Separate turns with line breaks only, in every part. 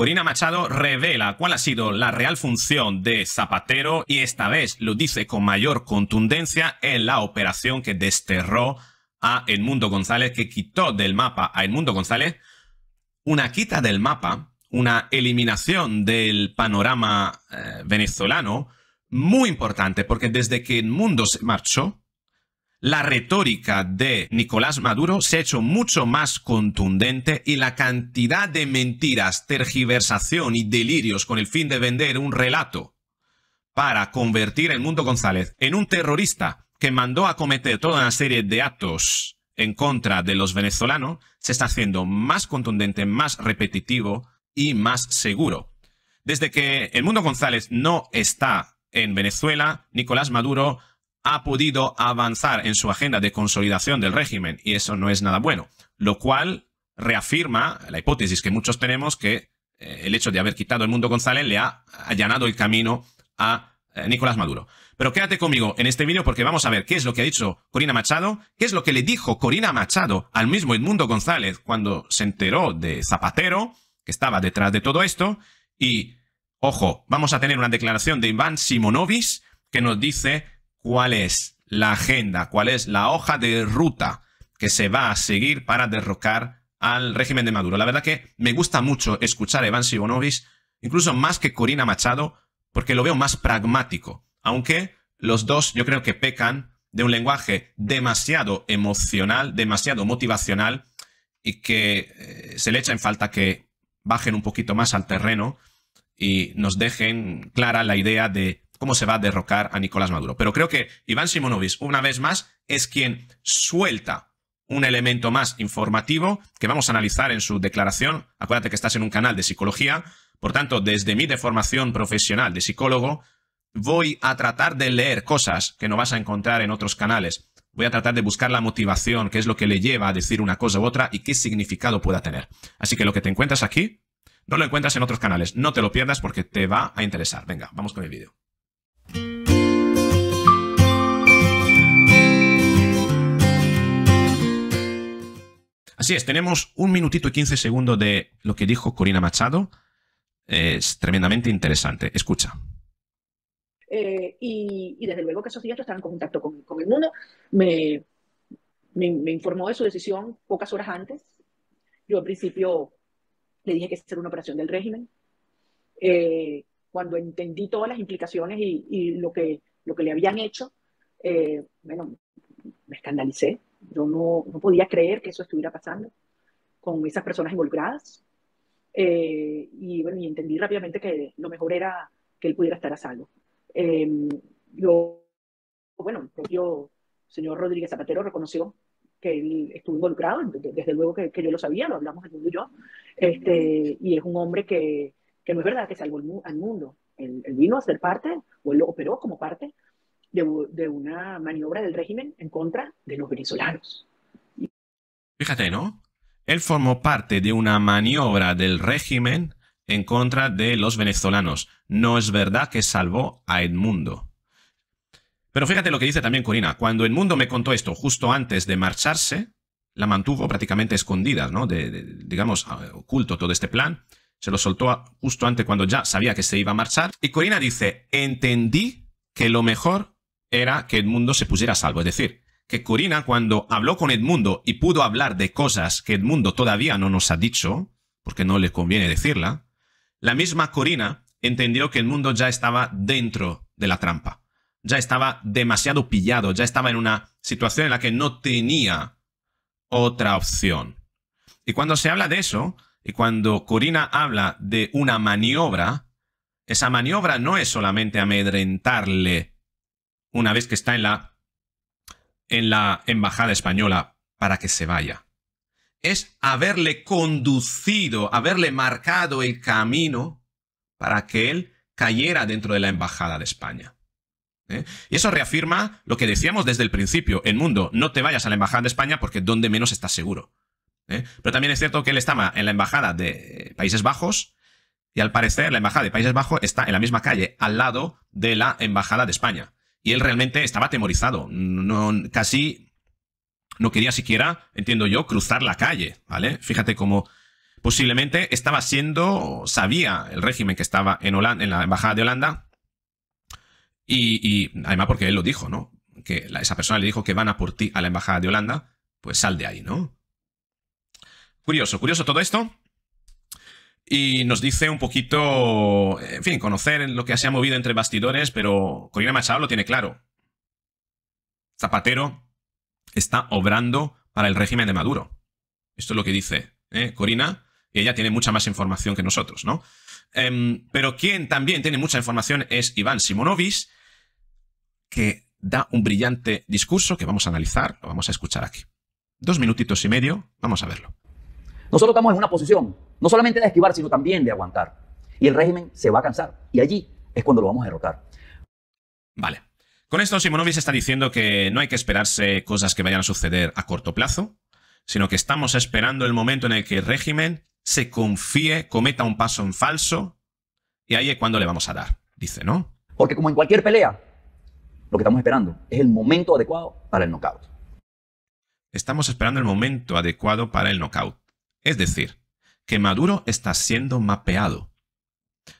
Corina Machado revela cuál ha sido la real función de Zapatero y esta vez lo dice con mayor contundencia en la operación que desterró a Edmundo González, que quitó del mapa a Edmundo González, una quita del mapa, una eliminación del panorama eh, venezolano muy importante, porque desde que Edmundo se marchó, la retórica de Nicolás Maduro se ha hecho mucho más contundente y la cantidad de mentiras, tergiversación y delirios con el fin de vender un relato para convertir el mundo González en un terrorista que mandó a cometer toda una serie de actos en contra de los venezolanos se está haciendo más contundente, más repetitivo y más seguro. Desde que el mundo González no está en Venezuela, Nicolás Maduro ha podido avanzar en su agenda de consolidación del régimen y eso no es nada bueno, lo cual reafirma la hipótesis que muchos tenemos que eh, el hecho de haber quitado el mundo González le ha allanado el camino a eh, Nicolás Maduro. Pero quédate conmigo en este vídeo porque vamos a ver qué es lo que ha dicho Corina Machado, qué es lo que le dijo Corina Machado al mismo Edmundo González cuando se enteró de Zapatero, que estaba detrás de todo esto, y, ojo, vamos a tener una declaración de Iván Simonovis que nos dice cuál es la agenda, cuál es la hoja de ruta que se va a seguir para derrocar al régimen de Maduro. La verdad que me gusta mucho escuchar a Evan Sibonovic, incluso más que Corina Machado, porque lo veo más pragmático. Aunque los dos yo creo que pecan de un lenguaje demasiado emocional, demasiado motivacional, y que eh, se le echa en falta que bajen un poquito más al terreno y nos dejen clara la idea de cómo se va a derrocar a Nicolás Maduro. Pero creo que Iván Simonovic, una vez más, es quien suelta un elemento más informativo que vamos a analizar en su declaración. Acuérdate que estás en un canal de psicología, por tanto, desde mi deformación profesional de psicólogo, voy a tratar de leer cosas que no vas a encontrar en otros canales. Voy a tratar de buscar la motivación, qué es lo que le lleva a decir una cosa u otra y qué significado pueda tener. Así que lo que te encuentras aquí, no lo encuentras en otros canales. No te lo pierdas porque te va a interesar. Venga, vamos con el vídeo. Así es, tenemos un minutito y quince segundos de lo que dijo Corina Machado. Es tremendamente interesante. Escucha.
Eh, y, desde luego que esos días yo estaba en contacto con, el mundo. Me, informó de su decisión pocas horas antes. Yo al principio le dije que era una operación del régimen. Eh, cuando entendí todas las implicaciones y, lo, que, lo que le habían hecho, eh, bueno, me escandalicé. Yo no, no podía creer que eso estuviera pasando con esas personas involucradas. Eh, y bueno, y entendí rápidamente que lo mejor era que él pudiera estar a salvo. Em, yo, bueno, el propio señor Rodríguez Zapatero reconoció que él estuvo involucrado, desde luego que, que yo lo sabía, lo hablamos el mundo y yo,
este,
y es un hombre que, que no es verdad que salvo al mundo, él, él, vino a ser parte, o él lo operó como parte de, una maniobra del régimen en contra de los venezolanos.
Fíjate, ¿no? Él formó parte de una maniobra del régimen en contra de los venezolanos. No es verdad que salvó a Edmundo. Pero fíjate lo que dice también Corina. Cuando Edmundo me contó esto justo antes de marcharse, la mantuvo prácticamente escondida, ¿no? De, digamos, oculto todo este plan. Se lo soltó justo antes cuando ya sabía que se iba a marchar. Y Corina dice, entendí que lo mejor era que Edmundo se pusiera a salvo. Es decir, que Corina cuando habló con Edmundo y pudo hablar de cosas que Edmundo todavía no nos ha dicho, porque no le conviene decirla, la misma Corina entendió que Edmundo ya estaba dentro de la trampa, ya estaba demasiado pillado, ya estaba en una situación en la que no tenía otra opción. Y cuando se habla de eso, y cuando Corina habla de una maniobra, esa maniobra no es solamente amedrentarle una vez que está en la, en la embajada española para que se vaya. Es haberle conducido, haberle marcado el camino para que él cayera dentro de la embajada de España. ¿eh? Y eso reafirma lo que decíamos desde el principio, el mundo, no te vayas a la embajada de España porque donde menos estás seguro. ¿eh? Pero también es cierto que él estaba en la embajada de Países Bajos y al parecer la embajada de Países Bajos está en la misma calle, al lado de la embajada de España. Y él realmente estaba atemorizado. No, casi no quería siquiera, entiendo yo, cruzar la calle, ¿vale? Fíjate cómo posiblemente estaba siendo, sabía el régimen que estaba en, Holanda, en la embajada de Holanda. Y, además porque él lo dijo, ¿no? Que esa persona le dijo que van a por ti a la embajada de Holanda, pues sal de ahí, ¿no? Curioso, curioso todo esto y nos dice un poquito, en fin, conocer lo que se ha movido entre bastidores, pero Corina Machado lo tiene claro. Zapatero está obrando para el régimen de Maduro. Esto es lo que dice ¿eh? Corina, y ella tiene mucha más información que nosotros, ¿no? Em, pero quien también tiene mucha información es Iván Simonovic, que da un brillante discurso que vamos a analizar, lo vamos a escuchar aquí. Dos minutitos y medio, vamos a verlo.
Nosotros estamos en una posición, no solamente de esquivar, sino también de aguantar. Y el régimen se va a cansar. Y allí es cuando lo vamos a derrotar. Vale.
Con esto, Simonovic está diciendo que no hay que esperarse cosas que vayan a suceder a corto plazo, sino que estamos esperando el momento en el que el régimen se confíe, cometa un paso
en falso, y ahí es cuando le vamos a dar, dice, ¿no? Porque como en cualquier pelea, lo que estamos esperando es el momento adecuado para el knockout. Estamos esperando
el momento adecuado para el knockout. Es decir, que Maduro está siendo mapeado.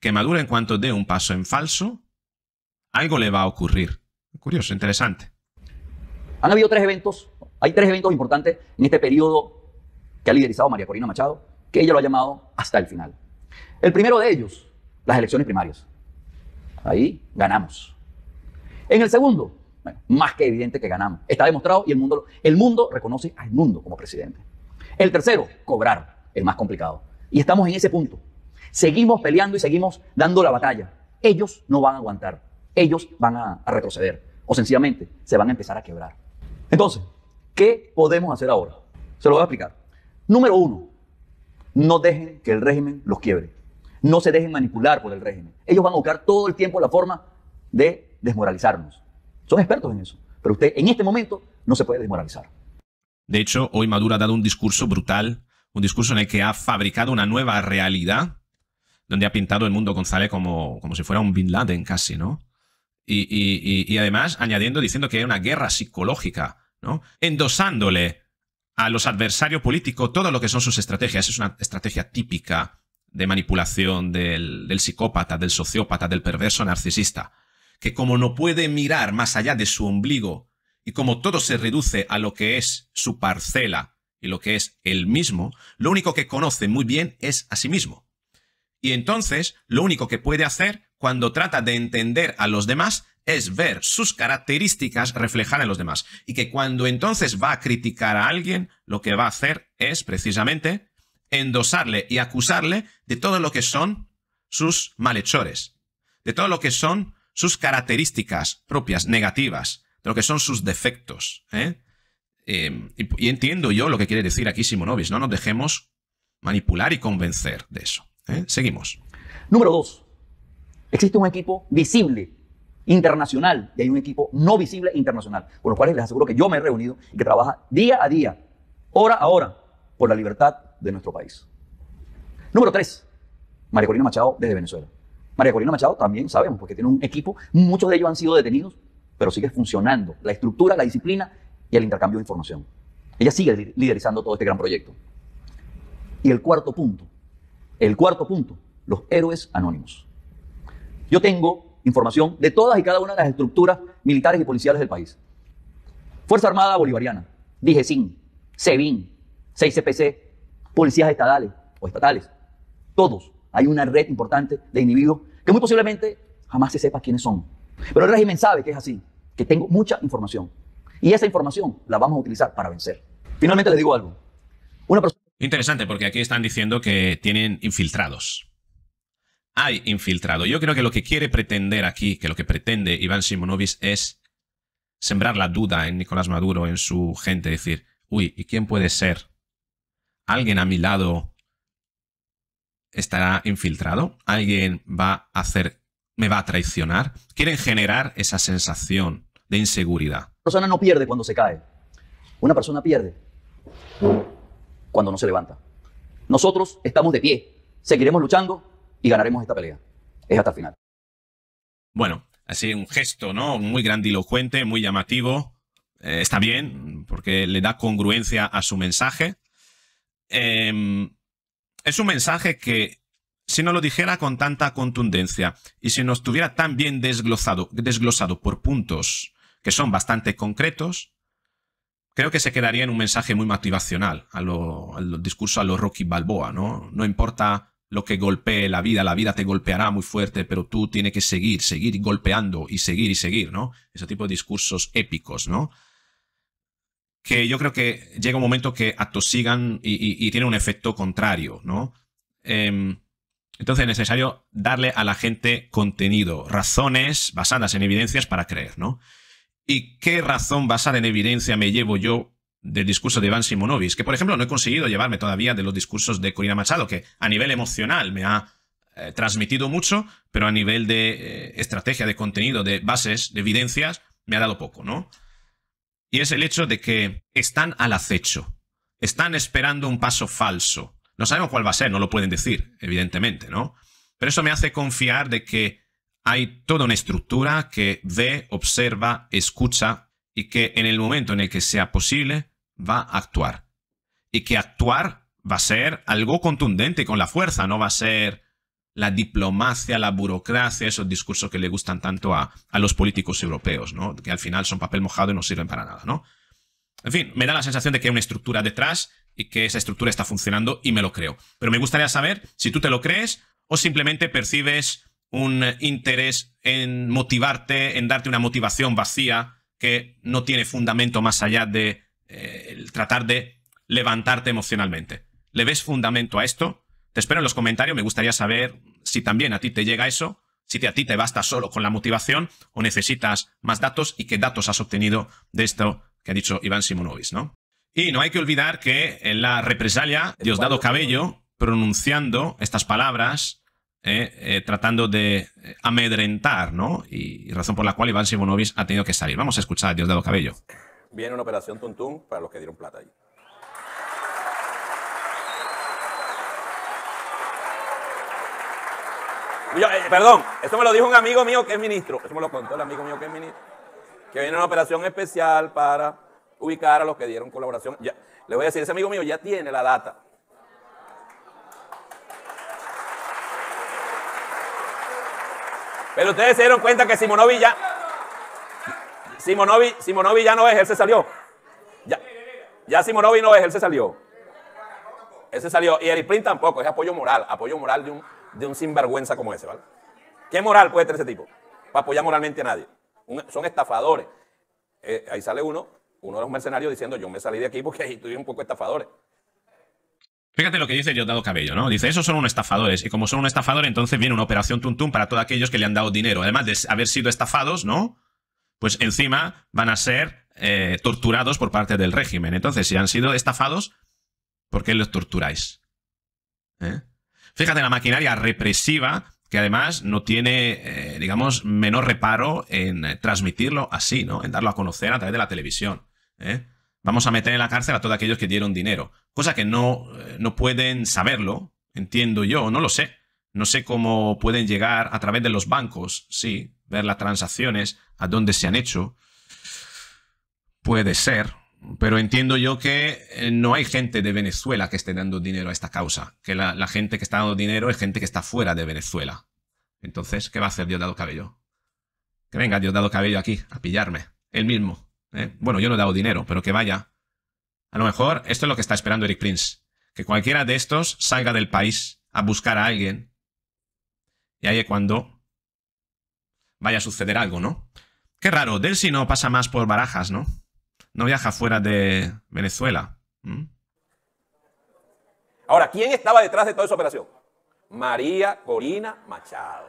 Que Maduro en cuanto dé un paso en falso, algo le va a ocurrir. Curioso, interesante.
Han habido tres eventos, hay tres eventos importantes en este periodo que ha liderizado María Corina Machado, que ella lo ha llamado hasta el final. El primero de ellos, las elecciones primarias. Ahí ganamos. En el segundo, más que evidente que ganamos. Está demostrado y el mundo, el mundo reconoce al mundo como presidente. El tercero, cobrar, el más complicado. Y estamos en ese punto. Seguimos peleando y seguimos dando la batalla. Ellos no van a aguantar, ellos van a, a retroceder o sencillamente se van a empezar a quebrar. Entonces, ¿qué podemos hacer ahora? Se lo voy a explicar. Número uno, no dejen que el régimen los quiebre. No se dejen manipular por el régimen. Ellos van a buscar todo el tiempo la forma de desmoralizarnos. Son expertos en eso. Pero usted en este momento no se puede desmoralizar. De hecho,
hoy Maduro ha dado un discurso brutal, un discurso en el que ha fabricado una nueva realidad, donde ha pintado el mundo González como, como si fuera un Bin Laden casi, ¿no? Y, además añadiendo, diciendo que hay una guerra psicológica, ¿no? Endosándole a los adversarios políticos todo lo que son sus estrategias. Es una estrategia típica de manipulación del psicópata, del sociópata, del perverso narcisista, que como no puede mirar más allá de su ombligo y como todo se reduce a lo que es su parcela y lo que es el mismo, lo único que conoce muy bien es a sí mismo. Y entonces, lo único que puede hacer cuando trata de entender a los demás es ver sus características reflejadas en los demás. Y que cuando entonces va a criticar a alguien, lo que va a hacer es precisamente endosarle y acusarle de todo lo que son sus malhechores, de todo lo que son sus características propias negativas, de lo que son sus defectos. ¿eh? Em, y, entiendo yo lo que quiere decir aquí Simonovic, no nos dejemos manipular y convencer de eso. ¿eh? Seguimos.
Número dos, existe un equipo visible internacional y hay un equipo no visible e internacional, con los cuales les aseguro que yo me he reunido y que trabaja día a día, hora a hora, por la libertad de nuestro país. Número tres, María Corina Machado desde Venezuela. María Corina Machado también sabemos, porque tiene un equipo, muchos de ellos han sido detenidos pero sigue funcionando la estructura, la disciplina y el intercambio de información. Ella sigue liderizando todo este gran proyecto. Y el cuarto punto, el cuarto punto, los héroes anónimos. Yo tengo información de todas y cada una de las estructuras militares y policiales del país. Fuerza Armada Bolivariana, DIGESIN, SEBIN, 6CPC, policías estadales o estatales, todos. Hay una red importante de individuos que muy posiblemente jamás se sepa quiénes son, pero el régimen sabe que es así, que tengo mucha información. Y esa información la vamos a utilizar para vencer. Finalmente le digo
algo. Interesante, porque aquí están diciendo que tienen infiltrados. Hay infiltrado. Yo creo que lo que quiere pretender aquí, que lo que pretende Iván Simonovic es sembrar la duda en Nicolás Maduro, en su gente, decir, uy, ¿y quién puede ser? ¿Alguien a mi lado estará infiltrado? ¿Alguien va a hacer me va a traicionar. Quieren generar esa sensación de inseguridad.
Una persona no pierde cuando se cae. Una persona pierde cuando no se levanta. Nosotros estamos de pie, seguiremos luchando y ganaremos esta pelea. Es hasta el final.
Bueno, así un gesto, ¿no? Muy grandilocuente, muy llamativo. Eh, está bien, porque le da congruencia a su mensaje. Em, es un mensaje que si no lo dijera con tanta contundencia y si no estuviera tan bien desglosado, desglosado por puntos que son bastante concretos, creo que se quedaría en un mensaje muy motivacional a al discurso a los Rocky Balboa, ¿no? No importa lo que golpee la vida, la vida te golpeará muy fuerte, pero tú tienes que seguir, seguir golpeando y seguir y seguir, ¿no? Ese tipo de discursos épicos, ¿no? Que yo creo que llega un momento que atosigan y, y, tiene un efecto contrario, ¿no? Em, entonces es necesario darle a la gente contenido, razones basadas en evidencias para creer, ¿no? ¿Y qué razón basada en evidencia me llevo yo del discurso de Iván Simonovic? Que, por ejemplo, no he conseguido llevarme todavía de los discursos de Corina Machado, que a nivel emocional me ha eh, transmitido mucho, pero a nivel de eh, estrategia, de contenido, de bases, de evidencias, me ha dado poco, ¿no? Y es el hecho de que están al acecho, están esperando un paso falso, no sabemos cuál va a ser, no lo pueden decir, evidentemente, ¿no? Pero eso me hace confiar de que hay toda una estructura que ve, observa, escucha y que en el momento en el que sea posible va a actuar. Y que actuar va a ser algo contundente con la fuerza, no va a ser la diplomacia, la burocracia, esos discursos que le gustan tanto a, a los políticos europeos, ¿no? Que al final son papel mojado y no sirven para nada, ¿no? En fin, me da la sensación de que hay una estructura detrás y que esa estructura está funcionando y me lo creo. Pero me gustaría saber si tú te lo crees o simplemente percibes un interés en motivarte, en darte una motivación vacía que no tiene fundamento más allá de eh, tratar de levantarte emocionalmente. ¿Le ves fundamento a esto? Te espero en los comentarios, me gustaría saber si también a ti te llega eso, si a ti te basta solo con la motivación o necesitas más datos y qué datos has obtenido de esto que ha dicho Iván Simonovic, ¿no? Y no hay que olvidar que en la represalia, Diosdado Cabello, pronunciando estas palabras, eh, eh, tratando de eh, amedrentar, ¿no? Y, razón por la cual Iván Simonovic ha tenido que salir. Vamos a escuchar a Diosdado Cabello.
Viene una operación tuntún para los que dieron plata ahí. perdón, esto me lo dijo un amigo mío que es ministro. Eso me lo contó el amigo mío que es ministro. Que viene una operación especial para ubicar a los que dieron colaboración. Ya, le voy a decir, ese amigo mío ya tiene la data. Pero ustedes se dieron cuenta que Simonovi ya. Simonovi, Simonovi ya no es, él se salió. Ya, ya Simonovi no es, él se salió. Él se salió. Y el sprint tampoco, es apoyo moral. Apoyo moral de un, de un sinvergüenza como ese, ¿vale? ¿Qué moral puede tener ese tipo? Para apoyar moralmente a nadie. son estafadores. Eh, ahí sale uno uno de los mercenarios diciendo yo me salí de aquí porque ahí estoy un poco estafadores.
Fíjate lo que dice Diosdado Cabello, ¿no? Dice, esos son unos estafadores, y como son un estafador, entonces viene una operación tuntum para todos aquellos que le han dado dinero. Además de haber sido estafados, ¿no? Pues encima van a ser eh, torturados por parte del régimen. Entonces, si han sido estafados, ¿por qué los torturáis? ¿Eh? Fíjate la maquinaria represiva que además no tiene, eh, digamos, menor reparo en transmitirlo así, ¿no? En darlo a conocer a través de la televisión. ¿eh? Vamos a meter en la cárcel a todos aquellos que dieron dinero. Cosa que no, eh, no pueden saberlo, entiendo yo, no lo sé. No sé cómo pueden llegar a través de los bancos, sí, ver las transacciones, a dónde se han hecho. Puede ser, pero entiendo yo que eh, no hay gente de Venezuela que esté dando dinero a esta causa, que la, la gente que está dando dinero es gente que está fuera de Venezuela. Entonces, ¿qué va a hacer Diosdado Cabello? Que venga Diosdado Cabello aquí, a pillarme, él mismo. ¿eh? Bueno, yo no he dado dinero, pero que vaya. A lo mejor esto es lo que está esperando Eric Prince. Que cualquiera de estos salga del país a buscar a alguien. Y ahí es cuando vaya a suceder algo, ¿no? Qué raro, Delsi no pasa más por barajas, ¿no? No viaja fuera de Venezuela.
Ahora, ¿quién estaba detrás de toda esa operación? María Corina Machado.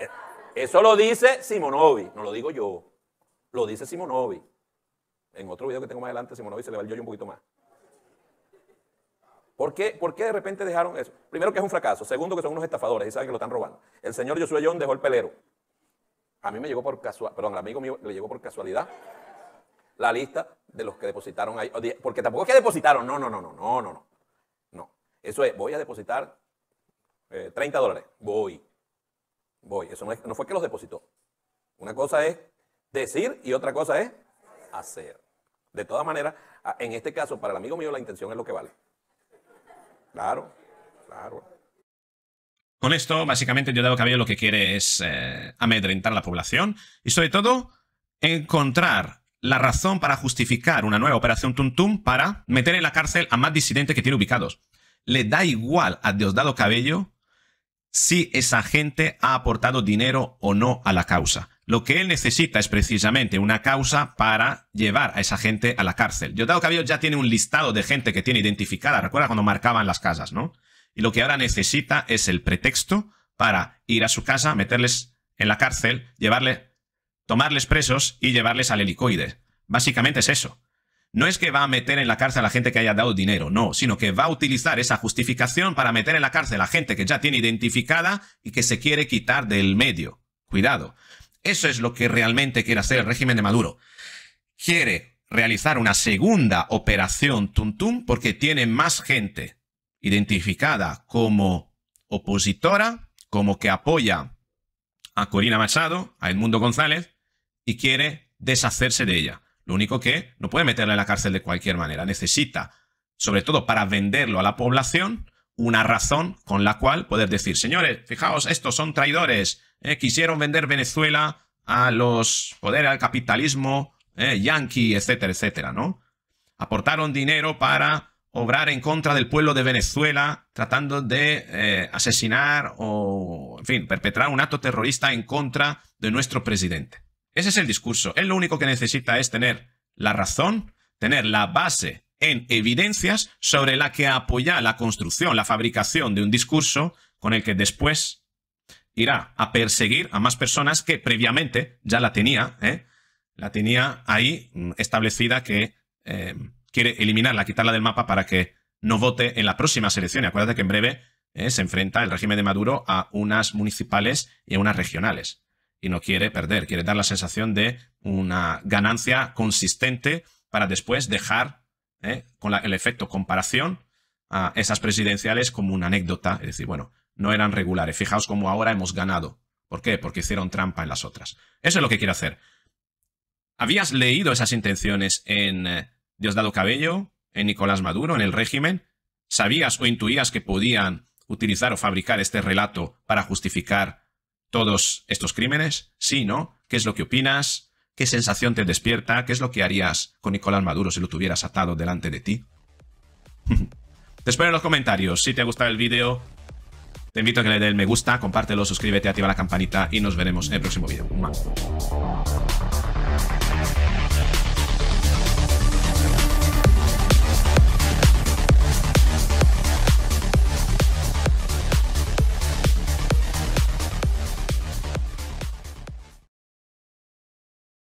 Eh, eso lo dice Simonovi, no lo digo yo. Lo dice Simonovi. En otro video que tengo más adelante, Simonovi se le va el yoyo un poquito más. ¿Por qué? ¿Por qué, de repente dejaron eso? Primero que es un fracaso. Segundo que son unos estafadores y saben que lo están robando. El señor Josué John dejó el pelero. A mí me llegó por casualidad, perdón, al amigo mío le llegó por casualidad la lista de los que depositaron ahí. Porque tampoco es que depositaron, no, no, no, no, no, no, no. Eso es, voy a depositar 30 eh, dólares. Voy. Voy. Eso no, no fue que los depositó. Una cosa es decir y otra cosa es hacer. De todas maneras, en este caso, para el amigo mío, la intención es lo que vale. Claro, claro.
Con esto, básicamente, Diosdado Cabello lo que quiere es eh, amedrentar a la población y, sobre todo, encontrar la razón para justificar una nueva operación Tuntum para meter en la cárcel a más disidentes que tiene ubicados. Le da igual a Diosdado Cabello si esa gente ha aportado dinero o no a la causa. Lo que él necesita es precisamente una causa para llevar a esa gente a la cárcel. Diosdado Cabello ya tiene un listado de gente que tiene identificada. Recuerda cuando marcaban las casas, ¿no? Y lo que ahora necesita es el pretexto para ir a su casa, meterles en la cárcel, llevarle, tomarles presos y llevarles al helicoide. Básicamente es eso. No es que va a meter en la cárcel a la gente que haya dado dinero, no, sino que va a utilizar esa justificación para meter en la cárcel a gente que ya tiene identificada y que se quiere quitar del medio. Cuidado. Eso es lo que realmente quiere hacer el régimen de Maduro. Quiere realizar una segunda operación Tuntum porque tiene más gente identificada como opositora, como que apoya a Corina Machado, a Edmundo González, y quiere deshacerse de ella. Lo único que no puede meterla en la cárcel de cualquier manera. Necesita, sobre todo para venderlo a la población, una razón con la cual poder decir, señores, fijaos, estos son traidores, eh, quisieron vender Venezuela a los poderes, al capitalismo eh, etcétera, etcétera, ¿no? Aportaron dinero para obrar en contra del pueblo de Venezuela, tratando de eh, asesinar o, en fin, perpetrar un acto terrorista en contra de nuestro presidente. Ese es el discurso. Él lo único que necesita es tener la razón, tener la base en evidencias sobre la que apoyar la construcción, la fabricación de un discurso con el que después irá a perseguir a más personas que previamente ya la tenía, ¿eh? la tenía ahí mm, establecida que eh, quiere eliminarla, quitarla del mapa para que no vote en la próxima selección. Y acuérdate que en breve ¿eh? se enfrenta el régimen de Maduro a unas municipales y a unas regionales. Y no quiere perder, quiere dar la sensación de una ganancia consistente para después dejar con el efecto comparación a esas presidenciales como una anécdota. Es decir, bueno, no eran regulares. Fijaos cómo ahora hemos ganado. ¿Por qué? Porque hicieron trampa en las otras. Eso es lo que quiero hacer. ¿Habías leído esas intenciones en eh, Diosdado Cabello, en Nicolás Maduro, en el régimen? ¿Sabías o intuías que podían utilizar o fabricar este relato para justificar todos estos crímenes? Sí, ¿no? ¿Qué es lo que opinas? ¿Qué sensación te despierta? ¿Qué es lo que harías con Nicolás Maduro si lo tuvieras atado delante de ti? te espero en los comentarios. Si te ha gustado el vídeo, te invito a que le den me gusta, compártelo, suscríbete, activa la campanita y nos veremos en el próximo vídeo.